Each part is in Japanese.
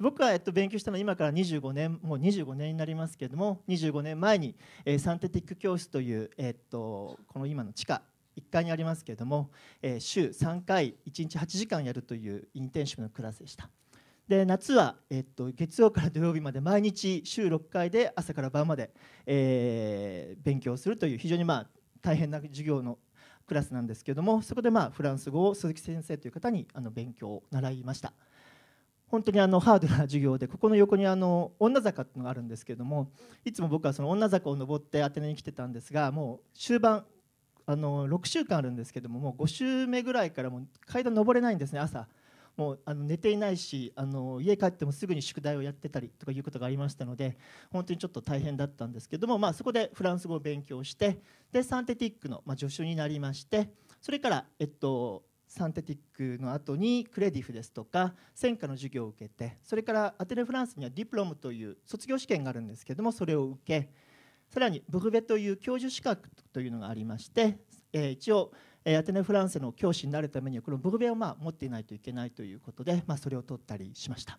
僕はえっと、勉強したのは今から25年もう25年になりますけれども25年前に、えサンテティック教室という、えっと、この今の地下1階にありますけれども、え週3回1日8時間やるというインテンシブのクラスでした。で夏は、えっと、月曜から土曜日まで毎日週6回で朝から晩まで、え勉強するという非常に、まあ、大変な授業のクラスなんですけどもそこで、まあ、フランス語を鈴木先生という方にあの勉強を習いました。本当にあのハードな授業でここの横にあの女坂っていうのがあるんですけどもいつも僕はその女坂を登ってアテネに来てたんですがもう終盤あの6週間あるんですけどももう5週目ぐらいからもう階段登れないんですね朝もうあの寝ていないしあの家帰ってもすぐに宿題をやってたりとかいうことがありましたので本当にちょっと大変だったんですけども、まあ、そこでフランス語を勉強してでサンテティックの、まあ、助手になりましてそれから、えっと、サンテティックの後にクレディフですとか専科の授業を受けてそれからアテネ・フランスにはディプロムという卒業試験があるんですけどもそれを受けさらにブフベという教授資格というのがありまして、えー、一応アテネ・フランスの教師になるためにはこのブフベをまあ持っていないといけないということで、まあ、それを取ったりしました。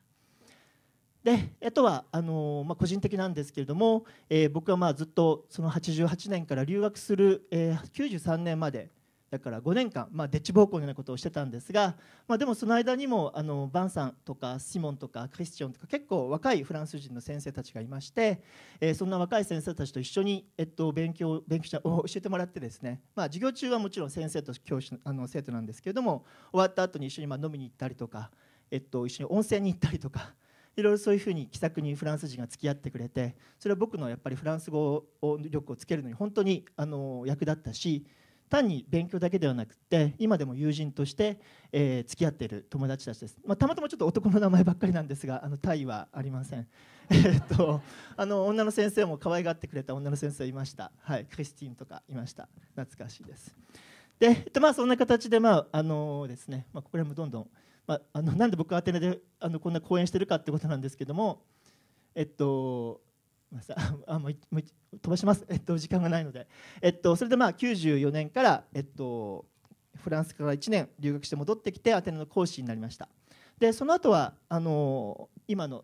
であとはあの、まあ、個人的なんですけれども、えー、僕はまあずっとその88年から留学する、えー、93年までだから5年間、まあ、デッチ暴行のようなことをしてたんですが、まあ、でもその間にもあのバンさんとかシモンとかクリスチョンとか結構若いフランス人の先生たちがいまして、えー、そんな若い先生たちと一緒に、えっと、勉強勉強を 教えてもらってですね、まあ、授業中はもちろん先生と教師あの生徒なんですけれども終わった後に一緒にまあ飲みに行ったりとか、えっと、一緒に温泉に行ったりとか。いろいろそういうふうに気さくにフランス人が付き合ってくれてそれは僕のやっぱりフランス語力をつけるのに本当にあの役立ったし単に勉強だけではなくて今でも友人として、えー、付き合っている友達たちです、まあ、たまたまちょっと男の名前ばっかりなんですがあのタイはありません えっとあの女の先生も可愛がってくれた女の先生いました、はい、クリスティーンとかいました懐かしいですで、えっと、まあそんな形でまああのですね、まあ、これもどんどん、まあ、あのなんで僕アテネであのこんな講演してるかってことなんですけどもえっと あもう飛ばします、えっと、時間がないので、えっと、それでまあ94年から、えっと、フランスから1年留学して戻ってきてアテネの講師になりましたでその後はあの今の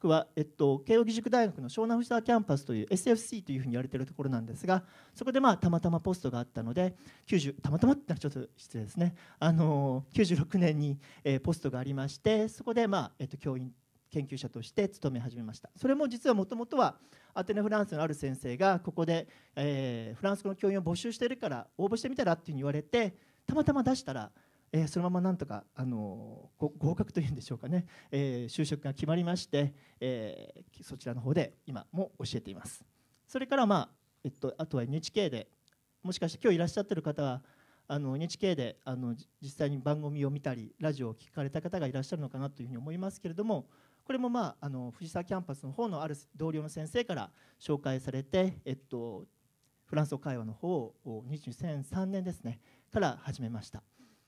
僕は、えっと、慶應義塾大学の湘南藤沢キャンパスという SFC というふうに言われているところなんですがそこで、まあ、たまたまポストがあったので90たまたまってのはちょっと失礼ですねあの96年に、えー、ポストがありましてそこで、まあえっと、教員研究者として勤め始めましたそれも実はもともとはアテネフランスのある先生がここで、えー、フランス語の教員を募集してるから応募してみたらっていうに言われてたまたま出したら、えー、そのままなんとか、あのー、合格というんでしょうかね、え就職が決まりまして、えー、そちらの方で今も教えていますそれから、まあえっと、あとは NHK でもしかして今日いらっしゃってる方はあの NHK であの実際に番組を見たりラジオを聞かれた方がいらっしゃるのかなというふうに思いますけれどもこれも、まあ、あの藤沢キャンパスの方のある同僚の先生から紹介されて、えっと、フランス語会話の方を2003年ですねから始めました。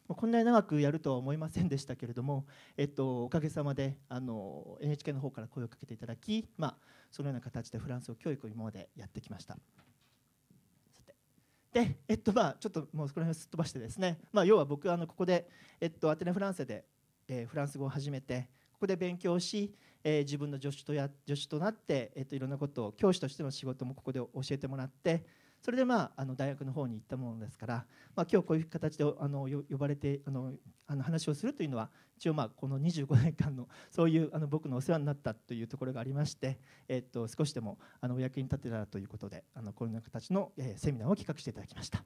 こんなに長くやるとは思いませんでしたけれども、えっと、おかげさまであの NHK の方から声をかけていただき、まあ、そのような形でフランス語教育を今までやってきました。で、えっとまあ、ちょっともうそこら辺すっ飛ばしてですね、まあ、要は僕あのここで、えっと、アテネ・フランセで、えフランス語を始めてここで勉強し、え自分の助手とや助手となって、えっと、いろんなことを教師としての仕事もここで教えてもらって。それで、まあ、あの大学の方に行ったものですから、まあ、今日こういう形であの呼ばれてあのあの話をするというのは一応まあこの25年間のそういうあの僕のお世話になったというところがありまして、えっと、少しでもあのお役に立てたらということであのこのような形の、えセミナーを企画していただきました。